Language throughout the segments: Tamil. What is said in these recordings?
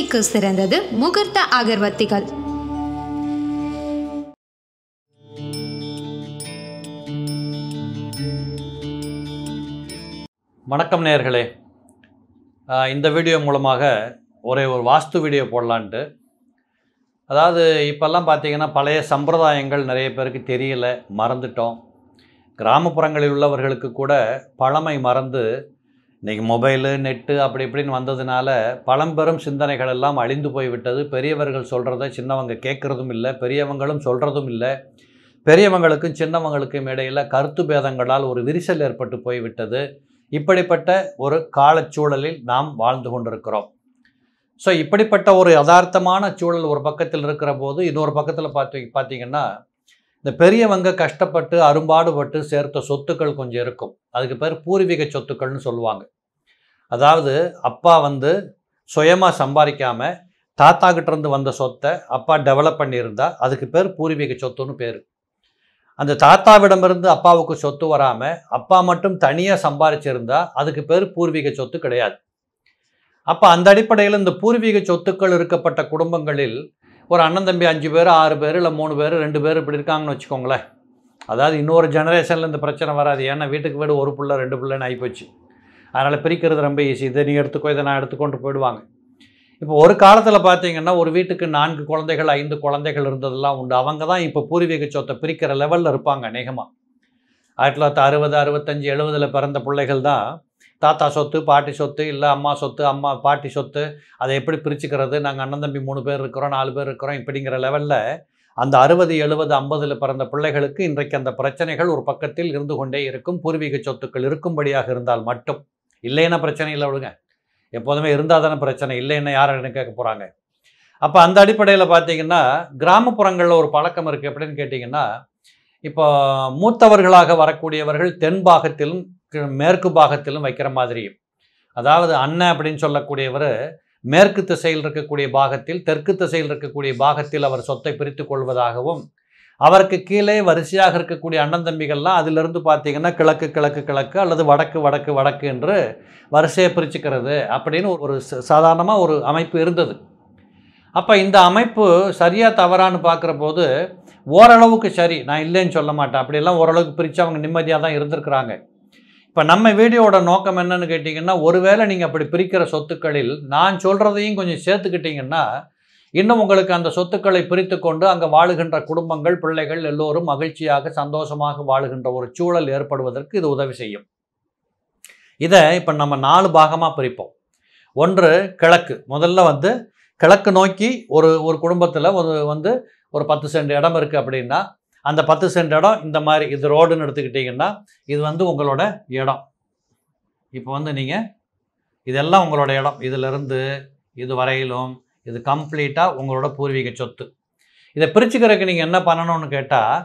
சிகிச்சைக்கு சிறந்தது முகூர்த்த அகர்வத்திகள் வணக்கம் நேர்களே இந்த வீடியோ மூலமாக ஒரே ஒரு வாஸ்து வீடியோ போடலான்ட்டு அதாவது இப்போல்லாம் பார்த்திங்கன்னா பழைய சம்பிரதாயங்கள் நிறைய பேருக்கு தெரியல மறந்துட்டோம் கிராமப்புறங்களில் உள்ளவர்களுக்கு கூட பழமை மறந்து இன்றைக்கி மொபைலு நெட்டு அப்படி இப்படின்னு வந்ததுனால பழம்பெரும் சிந்தனைகள் எல்லாம் அழிந்து போய்விட்டது பெரியவர்கள் சொல்கிறத சின்னவங்க கேட்குறதும் இல்லை பெரியவங்களும் சொல்கிறதும் இல்லை பெரியவங்களுக்கும் சின்னவங்களுக்கும் இடையில் கருத்து பேதங்களால் ஒரு விரிசல் ஏற்பட்டு போய்விட்டது இப்படிப்பட்ட ஒரு காலச்சூழலில் நாம் வாழ்ந்து கொண்டிருக்கிறோம் ஸோ இப்படிப்பட்ட ஒரு யதார்த்தமான சூழல் ஒரு பக்கத்தில் இருக்கிற போது இன்னொரு பக்கத்தில் பார்த்து பார்த்திங்கன்னா இந்த பெரியவங்க கஷ்டப்பட்டு அரும்பாடுபட்டு சேர்த்த சொத்துக்கள் கொஞ்சம் இருக்கும் அதுக்கு பேர் பூர்வீக சொத்துக்கள்னு சொல்லுவாங்க அதாவது அப்பா வந்து சுயமாக சம்பாதிக்காமல் தாத்தா கிட்டேருந்து வந்த சொத்தை அப்பா டெவலப் பண்ணியிருந்தா அதுக்கு பேர் பூர்வீக சொத்துன்னு பேர் அந்த தாத்தாவிடமிருந்து அப்பாவுக்கு சொத்து வராமல் அப்பா மட்டும் தனியாக சம்பாரிச்சிருந்தா அதுக்கு பேர் பூர்வீக சொத்து கிடையாது அப்போ அந்த அடிப்படையில் இந்த பூர்வீக சொத்துக்கள் இருக்கப்பட்ட குடும்பங்களில் ஒரு அண்ணன் தம்பி அஞ்சு பேர் ஆறு பேர் இல்லை மூணு பேர் ரெண்டு பேர் இப்படி இருக்காங்கன்னு வச்சுக்கோங்களேன் அதாவது இன்னொரு ஜெனரேஷனில் இந்த பிரச்சனை வராது ஏன்னா வீட்டுக்கு வீடு ஒரு பிள்ளை ரெண்டு பிள்ளைன்னு ஆகிப்போச்சு அதனால் பிரிக்கிறது ரொம்ப ஈஸி இதை நீ எடுத்துக்கோ இதை நான் எடுத்துக்கொண்டு போயிடுவாங்க இப்போ ஒரு காலத்தில் பார்த்தீங்கன்னா ஒரு வீட்டுக்கு நான்கு குழந்தைகள் ஐந்து குழந்தைகள் இருந்ததெல்லாம் உண்டு அவங்க தான் இப்போ பூர்வீக சொத்தை பிரிக்கிற லெவலில் இருப்பாங்க அநேகமாக ஆயிரத்தி தொள்ளாயிரத்தி அறுபது அறுபத்தஞ்சு எழுபதில் பிறந்த பிள்ளைகள் தான் தாத்தா சொத்து பாட்டி சொத்து இல்லை அம்மா சொத்து அம்மா பாட்டி சொத்து அதை எப்படி பிரிச்சுக்கிறது நாங்கள் அண்ணன் தம்பி மூணு பேர் இருக்கிறோம் நாலு பேர் இருக்கிறோம் இப்படிங்கிற லெவலில் அந்த அறுபது எழுபது ஐம்பதில் பிறந்த பிள்ளைகளுக்கு இன்றைக்கு அந்த பிரச்சனைகள் ஒரு பக்கத்தில் இருந்து கொண்டே இருக்கும் பூர்வீக சொத்துக்கள் இருக்கும்படியாக இருந்தால் மட்டும் இல்லைன்னா பிரச்சனை இல்லை விடுங்க எப்போதுமே இருந்தால் தானே பிரச்சனை இல்லைன்னா யார் என்ன கேட்க போகிறாங்க அப்போ அந்த அடிப்படையில் பார்த்தீங்கன்னா கிராமப்புறங்களில் ஒரு பழக்கம் இருக்குது எப்படின்னு கேட்டிங்கன்னா இப்போ மூத்தவர்களாக வரக்கூடியவர்கள் தென்பாகத்திலும் மேற்கு பாகத்திலும் வைக்கிற மாதிரி அதாவது அண்ணன் அப்படின்னு சொல்லக்கூடியவர் மேற்கு திசையில் இருக்கக்கூடிய பாகத்தில் தெற்கு திசையில் இருக்கக்கூடிய பாகத்தில் அவர் சொத்தை பிரித்து கொள்வதாகவும் அவருக்கு கீழே வரிசையாக இருக்கக்கூடிய அண்ணன் தம்பிகள்லாம் அதிலிருந்து பார்த்தீங்கன்னா கிழக்கு கிழக்கு கிழக்கு அல்லது வடக்கு வடக்கு வடக்கு என்று வரிசையை பிரிச்சுக்கிறது அப்படின்னு ஒரு சாதாரணமாக ஒரு அமைப்பு இருந்தது அப்போ இந்த அமைப்பு சரியாக தவறான்னு பார்க்குற போது ஓரளவுக்கு சரி நான் இல்லைன்னு சொல்ல மாட்டேன் அப்படியெல்லாம் ஓரளவுக்கு பிரித்து அவங்க நிம்மதியாக தான் இருந்திருக்கிறாங்க இப்போ நம்ம வீடியோட நோக்கம் என்னன்னு கேட்டிங்கன்னா ஒருவேளை நீங்கள் அப்படி பிரிக்கிற சொத்துக்களில் நான் சொல்கிறதையும் கொஞ்சம் சேர்த்துக்கிட்டிங்கன்னா இன்னும் உங்களுக்கு அந்த சொத்துக்களை பிரித்து கொண்டு அங்கே வாழுகின்ற குடும்பங்கள் பிள்ளைகள் எல்லோரும் மகிழ்ச்சியாக சந்தோஷமாக வாழுகின்ற ஒரு சூழல் ஏற்படுவதற்கு இது உதவி செய்யும் இதை இப்போ நம்ம நாலு பாகமாக பிரிப்போம் ஒன்று கிழக்கு முதல்ல வந்து கிழக்கு நோக்கி ஒரு ஒரு குடும்பத்தில் ஒரு வந்து ஒரு பத்து சென்ட் இடம் இருக்குது அப்படின்னா அந்த பத்து சென்ட் இடம் இந்த மாதிரி இது ரோடுன்னு எடுத்துக்கிட்டிங்கன்னா இது வந்து உங்களோட இடம் இப்போ வந்து நீங்கள் இதெல்லாம் உங்களோட இடம் இதிலிருந்து இது வரையிலும் இது கம்ப்ளீட்டாக உங்களோட பூர்வீக சொத்து இதை பிரிச்சுக்கிறதுக்கு நீங்கள் என்ன பண்ணணும்னு கேட்டால்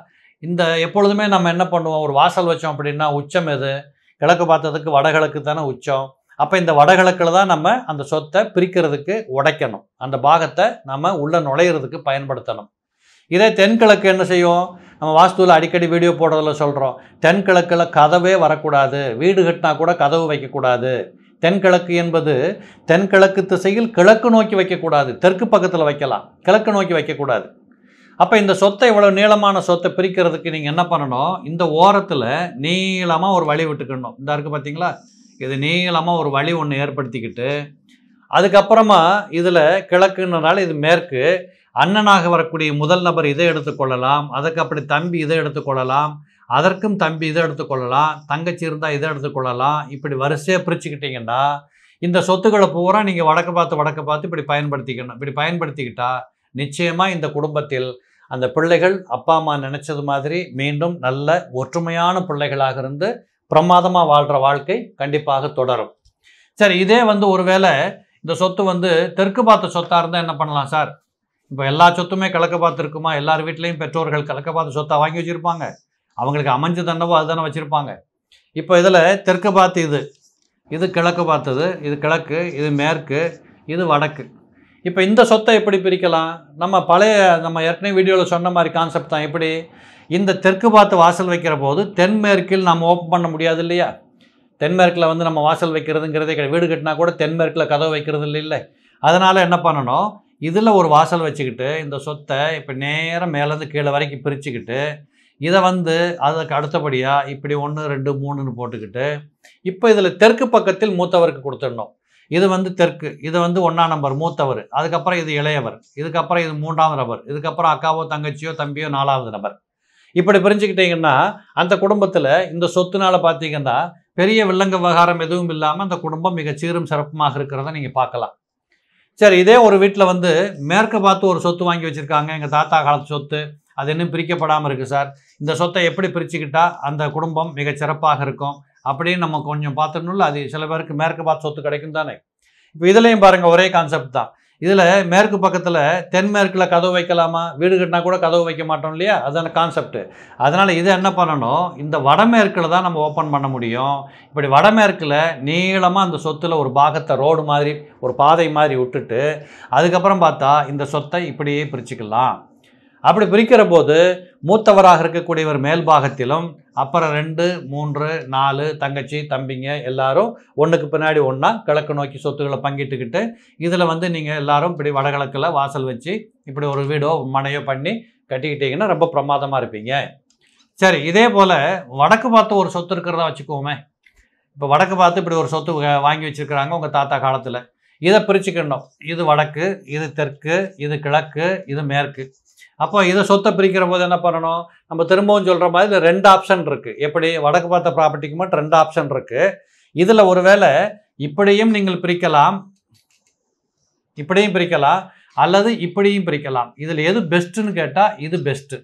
இந்த எப்பொழுதுமே நம்ம என்ன பண்ணுவோம் ஒரு வாசல் வச்சோம் அப்படின்னா உச்சம் எது கிழக்கு பார்த்ததுக்கு வடகிழக்கு தானே உச்சம் அப்போ இந்த வடகிழக்கில் தான் நம்ம அந்த சொத்தை பிரிக்கிறதுக்கு உடைக்கணும் அந்த பாகத்தை நம்ம உள்ளே நுழையிறதுக்கு பயன்படுத்தணும் இதே தென்கிழக்கு என்ன செய்யும் நம்ம வாஸ்துவில் அடிக்கடி வீடியோ போடுறதில் சொல்கிறோம் தென்கிழக்கில் கதவே வரக்கூடாது வீடு கட்டினா கூட கதவு வைக்கக்கூடாது தென்கிழக்கு என்பது தென்கிழக்கு திசையில் கிழக்கு நோக்கி வைக்கக்கூடாது தெற்கு பக்கத்தில் வைக்கலாம் கிழக்கு நோக்கி வைக்கக்கூடாது அப்போ இந்த சொத்தை இவ்வளோ நீளமான சொத்தை பிரிக்கிறதுக்கு நீங்கள் என்ன பண்ணணும் இந்த ஓரத்தில் நீளமாக ஒரு வழி விட்டுக்கணும் இந்த இருக்குது பார்த்தீங்களா இது நீளமாக ஒரு வழி ஒன்று ஏற்படுத்திக்கிட்டு அதுக்கப்புறமா இதில் கிழக்குன்றனால இது மேற்கு அண்ணனாக வரக்கூடிய முதல் நபர் இதை எடுத்துக்கொள்ளலாம் அதற்கு அப்படி தம்பி இதை எடுத்துக்கொள்ளலாம் அதற்கும் தம்பி இதை எடுத்துக்கொள்ளலாம் தங்கச்சி இருந்தால் இதை எடுத்துக்கொள்ளலாம் இப்படி வரிசையாக பிரிச்சுக்கிட்டிங்கன்னா இந்த சொத்துக்களை பூரா நீங்கள் வடக்கு பார்த்து வடக்கு பார்த்து இப்படி பயன்படுத்திக்கணும் இப்படி பயன்படுத்திக்கிட்டா நிச்சயமாக இந்த குடும்பத்தில் அந்த பிள்ளைகள் அப்பா அம்மா நினச்சது மாதிரி மீண்டும் நல்ல ஒற்றுமையான பிள்ளைகளாக இருந்து பிரமாதமாக வாழ்கிற வாழ்க்கை கண்டிப்பாக தொடரும் சரி இதே வந்து ஒருவேளை இந்த சொத்து வந்து தெற்கு பார்த்த சொத்தாக இருந்தால் என்ன பண்ணலாம் சார் இப்போ எல்லா சொத்துமே கலக்க பார்த்துருக்குமா எல்லார் வீட்லேயும் பெற்றோர்கள் கலக்க பார்த்த சொத்தாக வாங்கி வச்சுருப்பாங்க அவங்களுக்கு அமைஞ்சு தண்டவோ அதுதானே வச்சுருப்பாங்க இப்போ இதில் தெற்கு பார்த்து இது இது கிழக்கு பார்த்தது இது கிழக்கு இது மேற்கு இது வடக்கு இப்போ இந்த சொத்தை எப்படி பிரிக்கலாம் நம்ம பழைய நம்ம ஏற்கனவே வீடியோவில் சொன்ன மாதிரி கான்செப்ட் தான் எப்படி இந்த தெற்கு பார்த்து வாசல் வைக்கிற போது தென்மேற்கில் நம்ம ஓப்பன் பண்ண முடியாது இல்லையா தென்மேற்கில் வந்து நம்ம வாசல் வைக்கிறதுங்கிறதே கிடையாது வீடு கட்டினா கூட தென்மேற்கில் கதவு வைக்கிறது இல்லை இல்லை அதனால் என்ன பண்ணணும் இதில் ஒரு வாசல் வச்சுக்கிட்டு இந்த சொத்தை இப்போ நேரம் மேலேருந்து கீழே வரைக்கும் பிரிச்சுக்கிட்டு இதை வந்து அதுக்கு அடுத்தபடியாக இப்படி ஒன்று ரெண்டு மூணுன்னு போட்டுக்கிட்டு இப்போ இதில் தெற்கு பக்கத்தில் மூத்தவருக்கு கொடுத்துடணும் இது வந்து தெற்கு இது வந்து ஒன்றாம் நம்பர் மூத்தவர் அதுக்கப்புறம் இது இளையவர் இதுக்கப்புறம் இது மூன்றாவது நபர் இதுக்கப்புறம் அக்காவோ தங்கச்சியோ தம்பியோ நாலாவது நபர் இப்படி பிரிஞ்சுக்கிட்டிங்கன்னா அந்த குடும்பத்தில் இந்த சொத்துனால் பார்த்தீங்கன்னா பெரிய வில்லங்க விவகாரம் எதுவும் இல்லாமல் அந்த குடும்பம் மிக சீரும் சிறப்புமாக இருக்கிறத நீங்கள் பார்க்கலாம் சரி இதே ஒரு வீட்டில் வந்து மேற்க பார்த்து ஒரு சொத்து வாங்கி வச்சுருக்காங்க எங்கள் தாத்தா காலத்து சொத்து அது இன்னும் பிரிக்கப்படாமல் இருக்குது சார் இந்த சொத்தை எப்படி பிரிச்சுக்கிட்டால் அந்த குடும்பம் மிக சிறப்பாக இருக்கும் அப்படின்னு நம்ம கொஞ்சம் பார்த்தோம்ல அது சில பேருக்கு மேற்க பார்த்து சொத்து கிடைக்கும் தானே இப்போ இதுலேயும் பாருங்கள் ஒரே கான்செப்ட் தான் இதில் மேற்கு பக்கத்தில் தென்மேற்கில் கதவு வைக்கலாமா வீடு கட்டினா கூட கதவு வைக்க மாட்டோம் இல்லையா அதான கான்செப்ட் அதனால் இதை என்ன பண்ணணும் இந்த வடமேற்கில் தான் நம்ம ஓப்பன் பண்ண முடியும் இப்படி வடமேற்கில் நீளமாக அந்த சொத்தில் ஒரு பாகத்தை ரோடு மாதிரி ஒரு பாதை மாதிரி விட்டுட்டு அதுக்கப்புறம் பார்த்தா இந்த சொத்தை இப்படியே பிரிச்சுக்கலாம் அப்படி பிரிக்கிற போது மூத்தவராக இருக்கக்கூடியவர் மேல்பாகத்திலும் அப்புறம் ரெண்டு மூன்று நாலு தங்கச்சி தம்பிங்க எல்லாரும் ஒன்றுக்கு பின்னாடி ஒன்றா கிழக்கு நோக்கி சொத்துக்களை பங்கிட்டுக்கிட்டு இதில் வந்து நீங்கள் எல்லாரும் இப்படி வடகிழக்கில் வாசல் வச்சு இப்படி ஒரு வீடோ மனையோ பண்ணி கட்டிக்கிட்டீங்கன்னா ரொம்ப பிரமாதமாக இருப்பீங்க சரி இதே போல் வடக்கு பார்த்து ஒரு சொத்து இருக்கிறதா வச்சுக்கோமே இப்போ வடக்கு பார்த்து இப்படி ஒரு சொத்து வாங்கி வச்சுருக்கிறாங்க உங்கள் தாத்தா காலத்தில் இதை பிரிச்சுக்கணும் இது வடக்கு இது தெற்கு இது கிழக்கு இது மேற்கு அப்போ இதை சொத்தை பிரிக்கிற போது என்ன பண்ணணும் நம்ம திரும்பவும் சொல்கிற மாதிரி இதில் ரெண்டு ஆப்ஷன் இருக்குது எப்படி வடக்கு பார்த்த ப்ராப்பர்ட்டிக்கு மட்டும் ரெண்டு ஆப்ஷன் இருக்குது இதில் ஒருவேளை இப்படியும் நீங்கள் பிரிக்கலாம் இப்படியும் பிரிக்கலாம் அல்லது இப்படியும் பிரிக்கலாம் இதில் எது பெஸ்ட்டுன்னு கேட்டால் இது பெஸ்ட்டு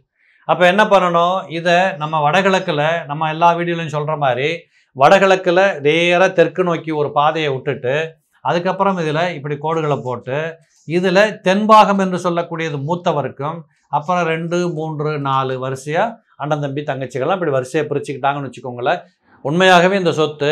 அப்போ என்ன பண்ணணும் இதை நம்ம வடகிழக்கில் நம்ம எல்லா வீடியோலையும் சொல்கிற மாதிரி வடகிழக்கில் நேராக தெற்கு நோக்கி ஒரு பாதையை விட்டுட்டு அதுக்கப்புறம் இதில் இப்படி கோடுகளை போட்டு இதில் தென்பாகம் என்று சொல்லக்கூடியது மூத்தவருக்கும் அப்புறம் ரெண்டு மூன்று நாலு வரிசையாக அண்ணன் தம்பி தங்கச்சிகள்லாம் இப்படி வரிசையை பிரிச்சுக்கிட்டாங்கன்னு வச்சுக்கோங்களேன் உண்மையாகவே இந்த சொத்து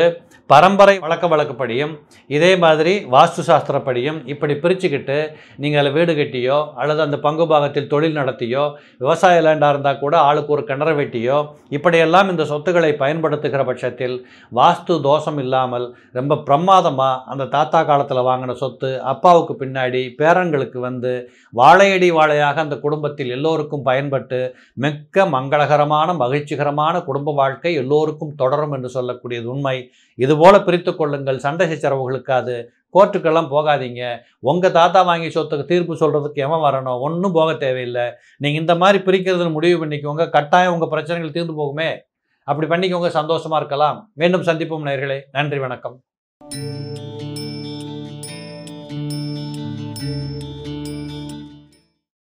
பரம்பரை வழக்க வழக்கப்படியும் இதே மாதிரி வாஸ்து சாஸ்திரப்படியும் இப்படி பிரிச்சுக்கிட்டு நீங்கள் வீடு கட்டியோ அல்லது அந்த பங்கு பாகத்தில் தொழில் நடத்தியோ விவசாய லேண்டாக இருந்தால் கூட ஆளுக்கு ஒரு கிணறு வெட்டியோ இப்படியெல்லாம் இந்த சொத்துக்களை பயன்படுத்துகிற பட்சத்தில் வாஸ்து தோஷம் இல்லாமல் ரொம்ப பிரமாதமாக அந்த தாத்தா காலத்தில் வாங்கின சொத்து அப்பாவுக்கு பின்னாடி பேரங்களுக்கு வந்து வாழையடி வாழையாக அந்த குடும்பத்தில் எல்லோருக்கும் பயன்பட்டு மிக்க மங்களகரமான மகிழ்ச்சிகரமான குடும்ப வாழ்க்கை எல்லோருக்கும் தொடரும் என்று சொல்லக்கூடியது உண்மை இது போல் பிரித்து கொள்ளுங்கள் சண்டை சச்சரவுகளுக்கு அது கோர்ட்டுக்கெல்லாம் போகாதீங்க உங்கள் தாத்தா வாங்கி சொத்துக்கு தீர்ப்பு சொல்கிறதுக்கு எவன் வரணும் ஒன்றும் போக தேவையில்லை நீங்கள் இந்த மாதிரி பிரிக்கிறதுன்னு முடிவு பண்ணிக்கோங்க கட்டாயம் உங்கள் பிரச்சனைகள் தீர்ந்து போகுமே அப்படி பண்ணிக்கோங்க சந்தோஷமாக இருக்கலாம் மீண்டும் சந்திப்போம் நேர்களே நன்றி வணக்கம்